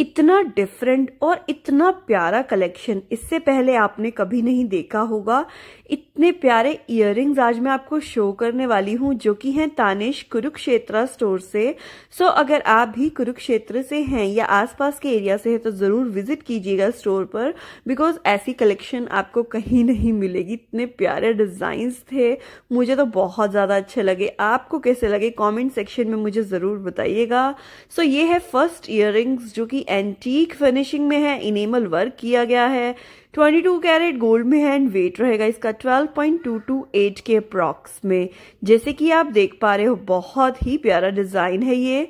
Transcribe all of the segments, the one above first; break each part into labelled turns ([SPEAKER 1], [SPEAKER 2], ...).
[SPEAKER 1] इतना डिफरेंट और इतना प्यारा कलेक्शन इससे पहले आपने कभी नहीं देखा होगा इत इतने प्यारे इयर आज मैं आपको शो करने वाली हूँ जो कि हैं तानिश कुरुक्षेत्रा स्टोर से सो so, अगर आप भी कुरुक्षेत्र से हैं या आसपास के एरिया से हैं तो ज़रूर विजिट कीजिएगा स्टोर पर बिकॉज ऐसी कलेक्शन आपको कहीं नहीं मिलेगी इतने प्यारे डिजाइन थे मुझे तो बहुत ज़्यादा अच्छे लगे आपको कैसे लगे कॉमेंट सेक्शन में मुझे ज़रूर बताइएगा सो so, ये है फर्स्ट इयर जो कि एंटीक फिनिशिंग में है इनेमल वर्क किया गया है 22 कैरेट गोल्ड में है एंड वेट रहेगा इसका 12.228 के अप्रॉक्स में जैसे कि आप देख पा रहे हो बहुत ही प्यारा डिजाइन है ये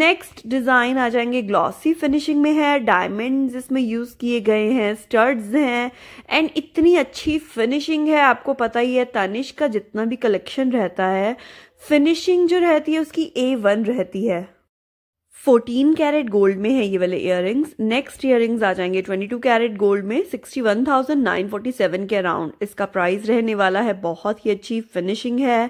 [SPEAKER 1] नेक्स्ट डिजाइन आ जाएंगे ग्लॉसी फिनिशिंग में है डायमंड्स इसमें यूज किए गए हैं स्टड्स हैं एंड इतनी अच्छी फिनिशिंग है आपको पता ही है तनिश का जितना भी कलेक्शन रहता है फिनिशिंग जो रहती है उसकी ए वन रहती है फोर्टीन कैरेट गोल्ड में है ये वाले इयर नेक्स्ट इयर आ जाएंगे ट्वेंटी टू कैरेट गोल्ड में sixty one thousand nine forty seven के अराउंड इसका प्राइस रहने वाला है बहुत ही अच्छी फिनिशिंग है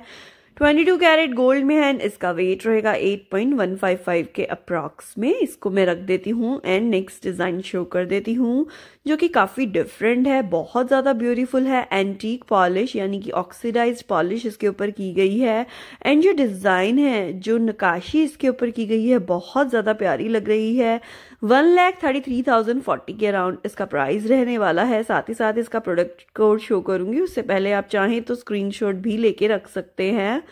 [SPEAKER 1] 22 कैरेट गोल्ड में है इसका वेट रहेगा 8.155 के अप्रॉक्स में इसको मैं रख देती हूँ एंड नेक्स्ट डिज़ाइन शो कर देती हूँ जो कि काफ़ी डिफरेंट है बहुत ज़्यादा ब्यूटीफुल है एंटीक पॉलिश यानी कि ऑक्सीडाइज पॉलिश इसके ऊपर की गई है एंड जो डिज़ाइन है जो नकाशी इसके ऊपर की गई है बहुत ज़्यादा प्यारी लग रही है one lakh thirty three thousand forty के अराउंड इसका प्राइस रहने वाला है साथ ही साथ इसका प्रोडक्ट कोड शो करूंगी उससे पहले आप चाहें तो स्क्रीनशॉट भी लेके रख सकते हैं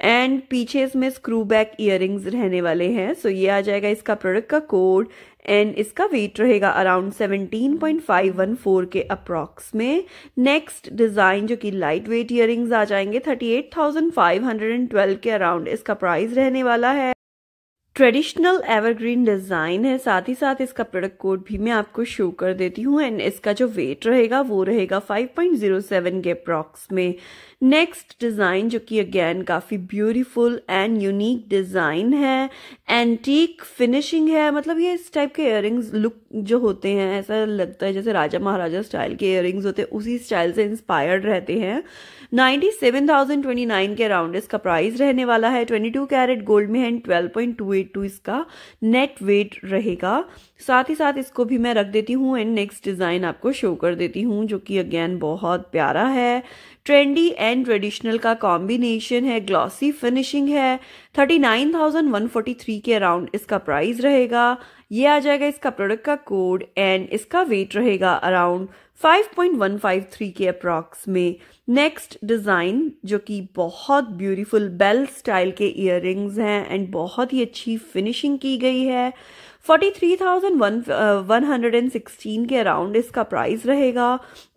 [SPEAKER 1] एंड पीछे इसमें स्क्रू बैक इयर रहने वाले हैं सो so ये आ जाएगा इसका प्रोडक्ट का कोड एंड इसका वेट रहेगा अराउंड 17.514 के अप्रॉक्स में नेक्स्ट डिज़ाइन जो कि लाइट वेट इयर आ जाएंगे 38,512 के अराउंड इसका प्राइस रहने वाला है ट्रेडिशनल एवरग्रीन डिज़ाइन है साथ ही साथ इसका प्रोडक्ट कोड भी मैं आपको शो कर देती हूँ एंड इसका जो वेट रहेगा वो रहेगा 5.07 के अप्रॉक्स में नेक्स्ट डिज़ाइन जो कि अगेन काफ़ी ब्यूटीफुल एंड यूनिक डिज़ाइन है एंटीक फिनिशिंग है मतलब ये इस टाइप के इयर लुक जो होते हैं ऐसा लगता है जैसे राजा महाराजा स्टाइल के इयर होते हैं उसी स्टाइल से इंस्पायर्ड रहते हैं 97,029 के अराउंड इसका प्राइस रहने वाला है 22 कैरेट गोल्ड में एंड 12.28 टू इसका नेट वेट रहेगा साथ ही साथ इसको भी मैं रख देती हूँ एंड नेक्स्ट डिज़ाइन आपको शो कर देती हूँ जो कि अगेन बहुत प्यारा है ट्रेंडी एंड ट्रेडिशनल का कॉम्बिनेशन है ग्लॉसी फिनिशिंग है 39,143 के अराउंड इसका प्राइस रहेगा ये आ जाएगा इसका प्रोडक्ट का कोड एंड इसका वेट रहेगा अराउंड 5.153 के अप्रॉक्स में नेक्स्ट डिज़ाइन जो कि बहुत ब्यूटीफुल बेल स्टाइल के इयर हैं एंड बहुत ही अच्छी फिनिशिंग की गई है forty three hundred and sixteen के अराउंड इसका प्राइस रहेगा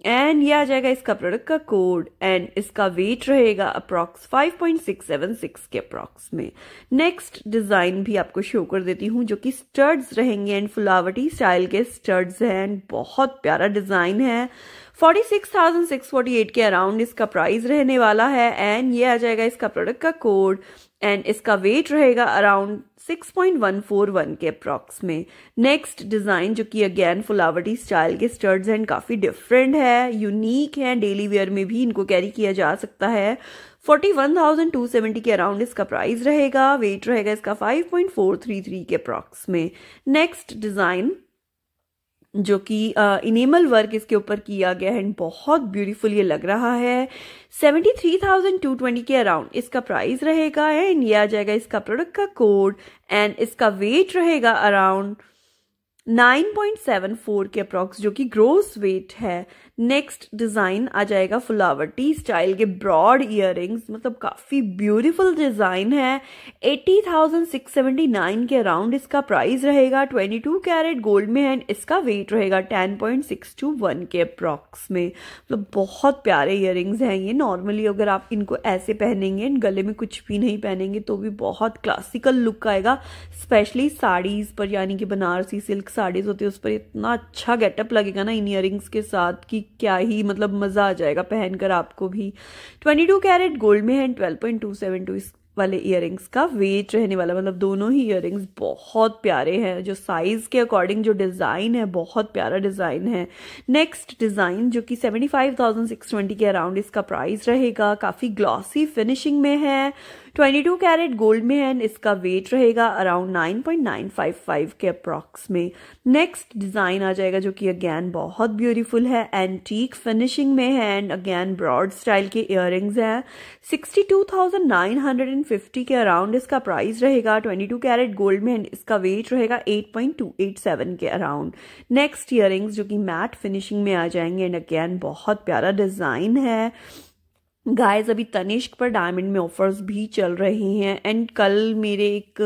[SPEAKER 1] एंड ये आ जाएगा इसका प्रोडक्ट का कोड एंड इसका वेट रहेगा approx five point seven six के अप्रॉक्स में नेक्स्ट डिजाइन भी आपको शो कर देती हूँ जो कि स्टर्ड्स रहेंगे एंड फुलावटी स्टाइल के स्टर्ड्स हैं एंड बहुत प्यारा डिजाइन है 46,648 के अराउंड इसका प्राइस रहने वाला है एंड ये आ जाएगा इसका प्रोडक्ट का कोड एंड इसका वेट रहेगा अराउंड 6.141 के अप्रॉक्स में नेक्स्ट डिज़ाइन जो कि अगेन फुलावटी स्टाइल के स्टर्ड्स एंड काफ़ी डिफरेंट है यूनिक है डेली वेयर में भी इनको कैरी किया जा सकता है 41,270 के अराउंड इसका प्राइस रहेगा वेट रहेगा इसका 5.433 के अप्रॉक्स में नेक्स्ट डिज़ाइन जो कि इनेमल वर्क इसके ऊपर किया गया है एंड बहुत ब्यूटीफुल ये लग रहा है seventy three thousand two twenty के अराउंड इसका प्राइस रहेगा एंड ये आ जाएगा इसका प्रोडक्ट का कोड एंड इसका वेट रहेगा around nine point seven four के अप्रॉक्स जो कि ग्रोस वेट है नेक्स्ट डिज़ाइन आ जाएगा फुलावटी स्टाइल के ब्रॉड इयर मतलब काफ़ी ब्यूटीफुल डिज़ाइन है eighty thousand six seventy nine के अराउंड इसका प्राइस रहेगा ट्वेंटी टू कैरेट गोल्ड में एंड इसका वेट रहेगा ten point six two one के अप्रॉक्स में मतलब बहुत प्यारे इयर हैं ये नॉर्मली अगर आप इनको ऐसे पहनेंगे एंड गले में कुछ भी नहीं पहनेंगे तो भी बहुत क्लासिकल लुक आएगा स्पेशली साड़ीज़ पर यानी कि बनारसी सिल्क साड़ीज़ होती है उस पर इतना अच्छा गेटअप लगेगा ना इन ईयर के साथ कि क्या ही मतलब मज़ा आ जाएगा पहनकर आपको भी 22 कैरेट गोल्ड में है एंड 12.272 इस वाले इयर का वेट रहने वाला मतलब दोनों ही इयर बहुत प्यारे हैं जो साइज़ के अकॉर्डिंग जो डिज़ाइन है बहुत प्यारा डिज़ाइन है नेक्स्ट डिज़ाइन जो कि 75,620 के अराउंड इसका प्राइस रहेगा काफ़ी ग्लॉसी फिनिशिंग में है 22 कैरेट गोल्ड में है एंड इसका वेट रहेगा अराउंड 9.955 के अप्रॉक्स में नेक्स्ट डिज़ाइन आ जाएगा जो कि अगैन बहुत ब्यूटीफुल है एंटीक फिनिशिंग में है एंड अगैन ब्रॉड स्टाइल के इयर हैं 62,950 के अराउंड इसका प्राइस रहेगा 22 कैरेट गोल्ड में एंड इसका वेट रहेगा 8.287 के अराउंड नेक्स्ट इयर जो कि मैट फिनिशिंग में आ जाएंगे एंड अगैन बहुत प्यारा डिज़ाइन है गाइस अभी तनिष्क पर डायमंड में ऑफर्स भी चल रहे हैं एंड कल मेरे एक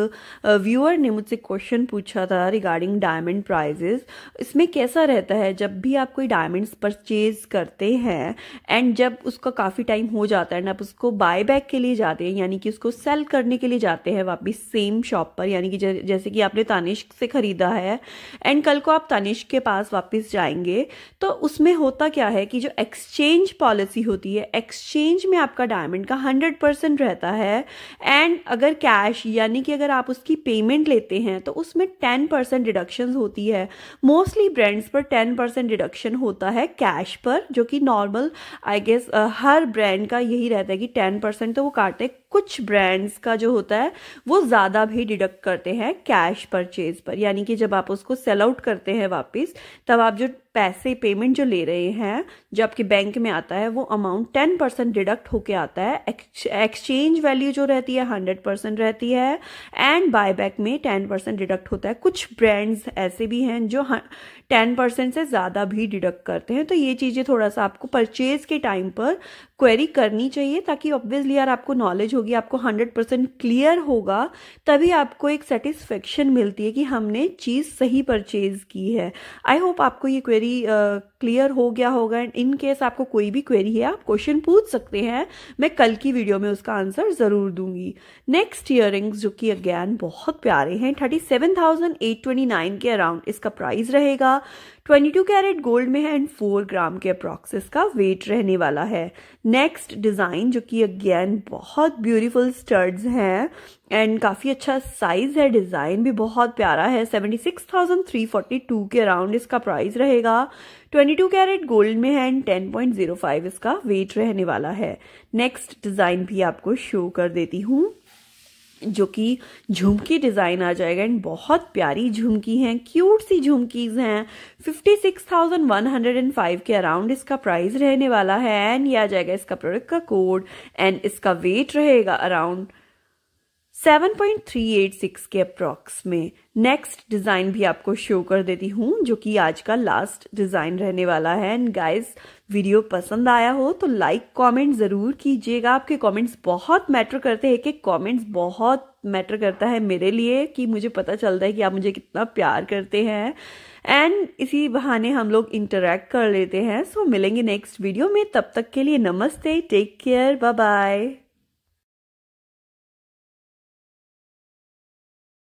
[SPEAKER 1] व्यूअर ने मुझसे क्वेश्चन पूछा था रिगार्डिंग डायमंड प्राइजेस इसमें कैसा रहता है जब भी आप कोई डायमंड्स परचेज करते हैं एंड जब उसका काफ़ी टाइम हो जाता है एंड आप उसको बाय बैक के लिए जाते हैं यानी कि उसको सेल करने के लिए जाते हैं वापिस सेम शॉप पर यानी कि जैसे कि आपने तानिश्क से ख़रीदा है एंड कल को आप तनिष्क के पास वापस जाएंगे तो उसमें होता क्या है कि जो एक्सचेंज पॉलिसी होती है एक्सचेंज एक्सचेंज में आपका डायमंड का हंड्रेड परसेंट रहता है एंड अगर कैश यानी कि अगर आप उसकी पेमेंट लेते हैं तो उसमें टेन परसेंट डिडक्शन होती है मोस्टली ब्रांड्स पर टेन परसेंट डिडक्शन होता है कैश पर जो कि नॉर्मल आई गेस हर ब्रांड का यही रहता है कि टेन परसेंट तो वो काटते कुछ ब्रांड्स का जो होता है वो ज़्यादा भी डिडक्ट करते हैं कैश परचेज पर यानी कि जब आप उसको सेल आउट करते हैं वापस तब आप जो पैसे पेमेंट जो ले रहे हैं जो आपके बैंक में आता है वो अमाउंट टेन परसेंट डिडक्ट होके आता है एक्सचेंज वैल्यू जो रहती है हंड्रेड परसेंट रहती है एंड बायबैक में टेन परसेंट डिडक्ट होता है कुछ ब्रांड्स ऐसे भी हैं जो टेन परसेंट से ज़्यादा भी डिडक्ट करते हैं तो ये चीज़ें थोड़ा सा आपको परचेज के टाइम पर क्वेरी करनी चाहिए ताकि ऑब्वियसली यार आपको नॉलेज होगी आपको हंड्रेड परसेंट क्लियर होगा तभी आपको एक सेटिस्फेक्शन मिलती है कि हमने चीज़ सही परचेज की है आई होप आपको ये क्वेरी क्लियर हो गया होगा एंड इन केस आपको कोई भी क्वेरी है आप क्वेश्चन पूछ सकते हैं मैं कल की वीडियो में उसका आंसर ज़रूर दूंगी नेक्स्ट इयर जो कि अगेन बहुत प्यारे हैं thirty seven thousand eight twenty nine के अराउंड इसका प्राइस रहेगा ट्वेंटी टू कैरेट गोल्ड में है एंड फोर ग्राम के अप्रॉक्स इसका वेट रहने वाला है नेक्स्ट डिज़ाइन जो कि अगेन बहुत ब्यूटीफुल स्टर्ड्स हैं एंड काफ़ी अच्छा साइज़ है डिज़ाइन भी बहुत प्यारा है seventy six thousand three forty two के अराउंड इसका प्राइस रहेगा ट्वेंटी टू कैरेट गोल्ड में है and ten point zero five इसका वेट रहने वाला है नेक्स्ट डिज़ाइन भी आपको शो कर देती हूँ जो कि झुमकी डिज़ाइन आ जाएगा एंड बहुत प्यारी झुमकी हैं क्यूट सी झुमकीज़ हैं 56,105 के अराउंड इसका प्राइस रहने वाला है एंड ये आ जाएगा इसका प्रोडक्ट का कोड एंड इसका वेट रहेगा अराउंड 7.386 के अप्रोक्स में नेक्स्ट डिज़ाइन भी आपको शो कर देती हूँ जो कि आज का लास्ट डिज़ाइन रहने वाला है एंड गाइस वीडियो पसंद आया हो तो लाइक कमेंट ज़रूर कीजिएगा आपके कमेंट्स बहुत मैटर करते हैं कि कमेंट्स बहुत मैटर करता है मेरे लिए कि मुझे पता चलता है कि आप मुझे कितना प्यार करते हैं एंड इसी बहाने हम लोग इंटरेक्ट कर लेते हैं सो so, मिलेंगे नेक्स्ट वीडियो में तब तक के लिए नमस्ते टेक केयर बाय बाय